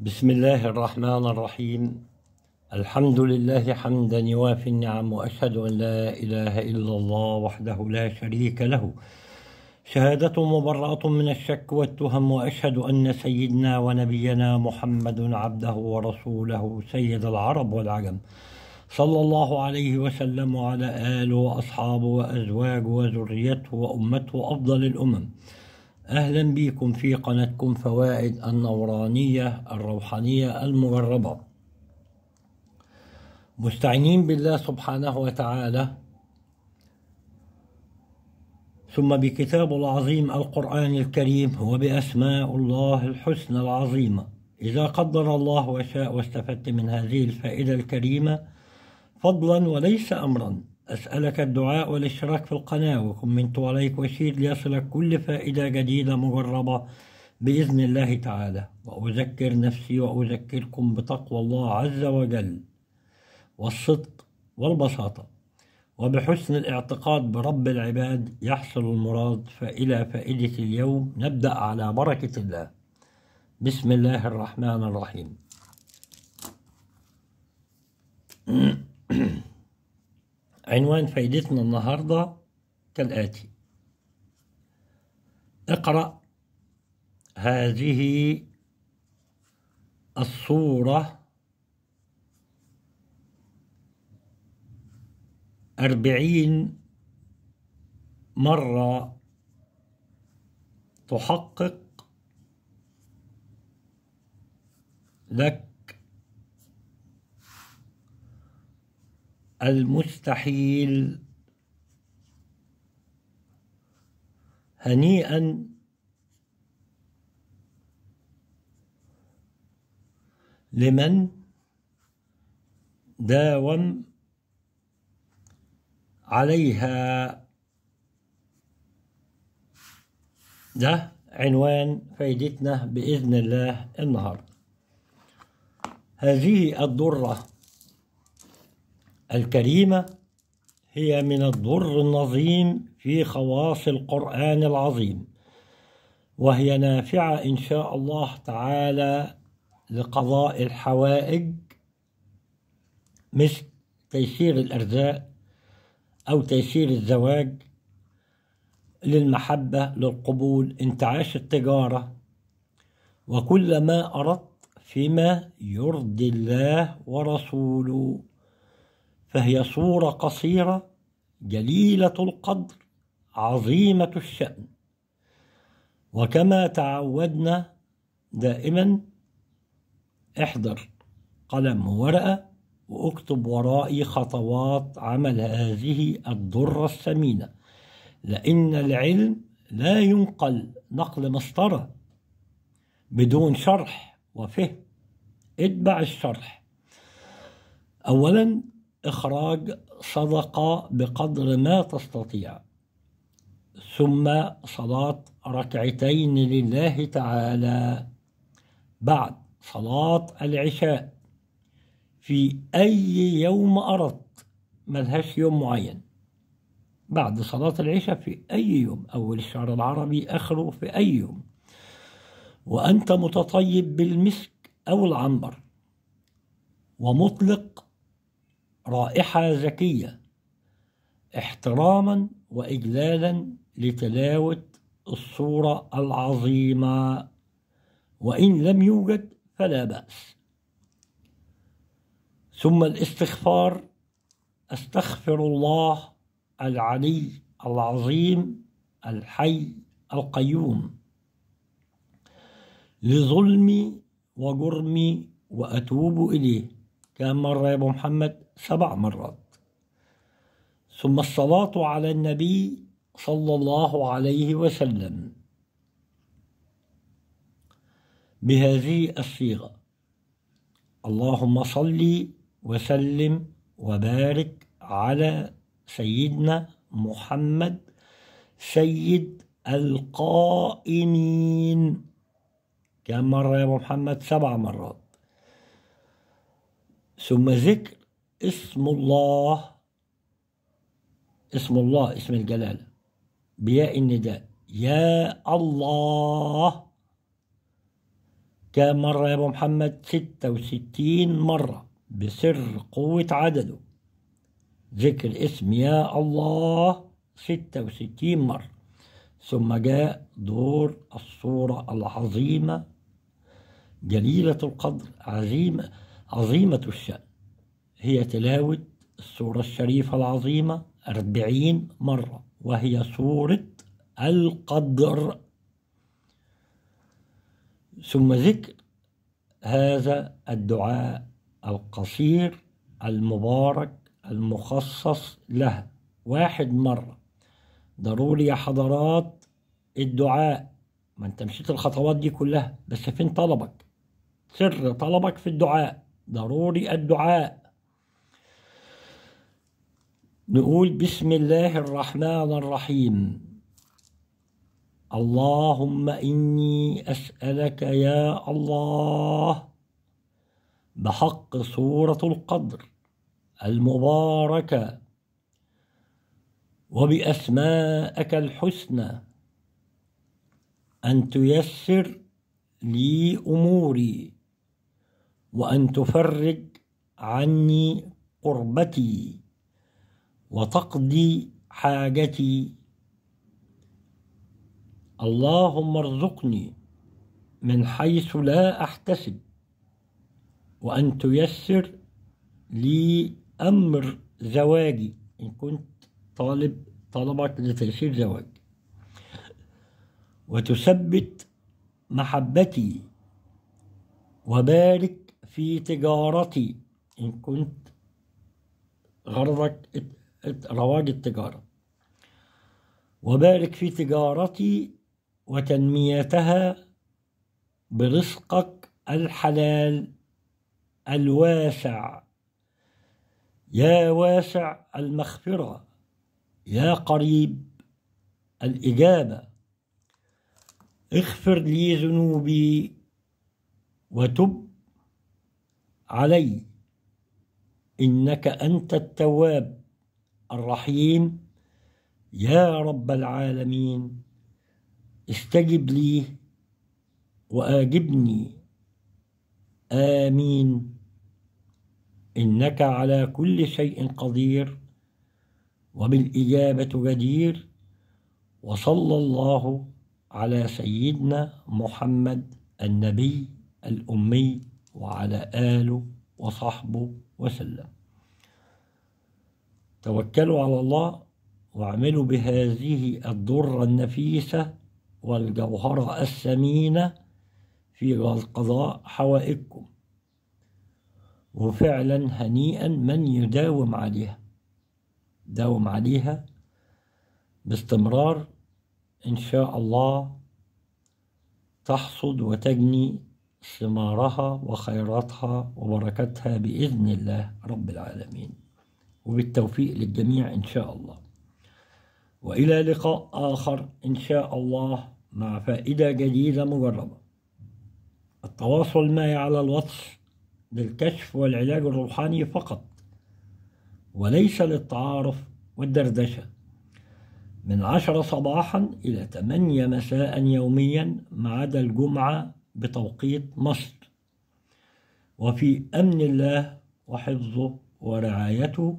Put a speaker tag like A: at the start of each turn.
A: بسم الله الرحمن الرحيم الحمد لله حمدا يوافي النعم واشهد ان لا اله الا الله وحده لا شريك له شهاده مبراه من الشك والتهم واشهد ان سيدنا ونبينا محمد عبده ورسوله سيد العرب والعجم صلى الله عليه وسلم وعلى اله واصحابه وازواجه وذريته وامته افضل الامم أهلا بكم في قناتكم فوائد النورانية الروحانية المجربة مستعينين بالله سبحانه وتعالى ثم بكتابه العظيم القرآن الكريم وبأسماء الله الحسنى العظيمة إذا قدر الله وشاء واستفدت من هذه الفائدة الكريمة فضلا وليس أمرا أسألك الدعاء والاشتراك في القناة وكومنت ولايك وشير ليصلك كل فائدة جديدة مجربة بإذن الله تعالى وأذكر نفسي وأذكركم بتقوى الله عز وجل والصدق والبساطة وبحسن الاعتقاد برب العباد يحصل المراد فإلى فائدة اليوم نبدأ على بركة الله بسم الله الرحمن الرحيم عنوان فائدتنا النهاردة كالآتي اقرأ هذه الصورة أربعين مرة تحقق لك المستحيل هنيئا لمن داوم عليها ده عنوان فايدتنا بإذن الله النهارده هذه الدره الكريمة هي من الضر النظيم في خواص القرآن العظيم وهي نافعة إن شاء الله تعالى لقضاء الحوائج مثل تيسير الأرزاق أو تيسير الزواج للمحبة للقبول انتعاش التجارة وكل ما أردت فيما يرضي الله ورسوله فهي صورة قصيرة جليلة القدر عظيمة الشأن وكما تعودنا دائما احضر قلم ورقة وأكتب ورائي خطوات عمل هذه الدرة الثمينة لأن العلم لا ينقل نقل مسطرة بدون شرح وفهم اتبع الشرح أولا إخراج صدقة بقدر ما تستطيع ثم صلاة ركعتين لله تعالى بعد صلاة العشاء في أي يوم أردت ملهاش يوم معين بعد صلاة العشاء في أي يوم أول الشهر العربي آخره في أي يوم وأنت متطيب بالمسك أو العنبر ومطلق رائحة ذكية احتراما وإجلالا لتلاوة الصورة العظيمة وإن لم يوجد فلا بأس ثم الاستغفار أستغفر الله العلي العظيم الحي القيوم لظلمي وجرمي وأتوب إليه كم مرة يا أبو محمد سبع مرات ثم الصلاة على النبي صلى الله عليه وسلم بهذه الصيغة اللهم صل وسلم وبارك على سيدنا محمد سيد القائمين كم مرة يا محمد سبع مرات ثم ذكر اسم الله اسم الله اسم الجلالة بياء النداء يا الله كم مرة يا أبو محمد ستة وستين مرة بسر قوة عدده ذكر اسم يا الله ستة وستين مرة ثم جاء دور الصورة العظيمة جليلة القدر عظيمة عظيمة الشأن هي تلاوة السورة الشريفة العظيمة أربعين مرة وهي سورة القدر ثم ذكر هذا الدعاء القصير المبارك المخصص له واحد مرة ضروري يا حضرات الدعاء ما انت مشيت الخطوات دي كلها بس فين طلبك سر طلبك في الدعاء ضروري الدعاء نقول بسم الله الرحمن الرحيم اللهم إني أسألك يا الله بحق سورة القدر المباركة وبأسماءك الحسنى أن تيسر لي أموري وأن تفرج عني قربتي وتقضي حاجتي اللهم ارزقني من حيث لا أحتسب وأن تيسر لي أمر زواجي إن كنت طالب طلبك لتيسير زواج وتثبت محبتي وبارك في تجارتي إن كنت غرضك رواج التجارة وبارك في تجارتي وتنميتها برزقك الحلال الواسع يا واسع المغفرة يا قريب الإجابة اغفر لي ذنوبي وتب علي إنك أنت التواب الرحيم يا رب العالمين استجب لي واجبني امين انك على كل شيء قدير وبالاجابه جدير وصلى الله على سيدنا محمد النبي الامي وعلى اله وصحبه وسلم توكلوا على الله واعملوا بهذه الضرة النفيسة والجوهرة الثمينة في قضاء حوائجكم وفعلا هنيئا من يداوم عليها داوم عليها باستمرار إن شاء الله تحصد وتجني ثمارها وخيراتها وبركاتها بإذن الله رب العالمين وبالتوفيق للجميع إن شاء الله وإلى لقاء آخر إن شاء الله مع فائدة جديدة مجربة التواصل معي على الواتس للكشف والعلاج الروحاني فقط وليس للتعارف والدردشة من عشرة صباحا إلى تمانية مساء يوميا ما عدا الجمعة بتوقيت مصر وفي أمن الله وحفظه ورعايته